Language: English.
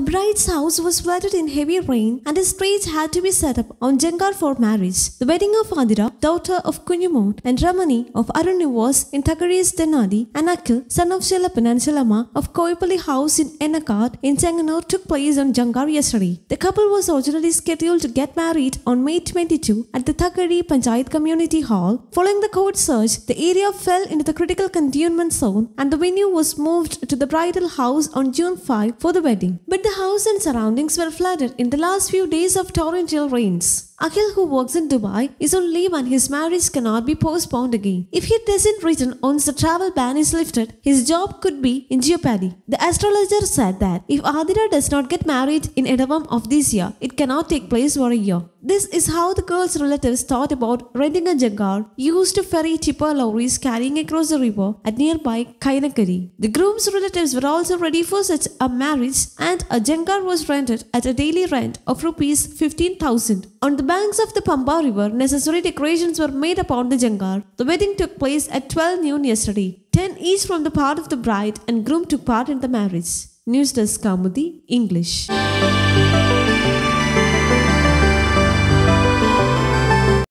A bride's house was flooded in heavy rain and a stage had to be set up on Jangar for marriage. The wedding of Adira, daughter of Kunyumot, and Ramani of Arunu was in Thakari's Denadi, and Akil, son of Shilapan and Shilama of Koipali house in Enakad in Changanur took place on Jangar yesterday. The couple was originally scheduled to get married on May 22 at the Thakari Panchayat Community Hall. Following the court search, the area fell into the critical containment zone and the venue was moved to the bridal house on June 5 for the wedding. But the the house and surroundings were flooded in the last few days of torrential rains. Akhil, who works in Dubai, is on leave and his marriage cannot be postponed again. If he doesn't return once the travel ban is lifted, his job could be in jeopardy. The astrologer said that if Adira does not get married in Edavam of this year, it cannot take place for a year. This is how the girl's relatives thought about renting a jangal used to ferry tipper lorries carrying across the river at nearby Kainakari. The groom's relatives were also ready for such a marriage and a jangal was rented at a daily rent of rupees 15,000. On the banks of the Pamba river, necessary decorations were made upon the jangal. The wedding took place at 12 noon yesterday. 10 each from the part of the bride and groom took part in the marriage. News Desk Kamudi, English.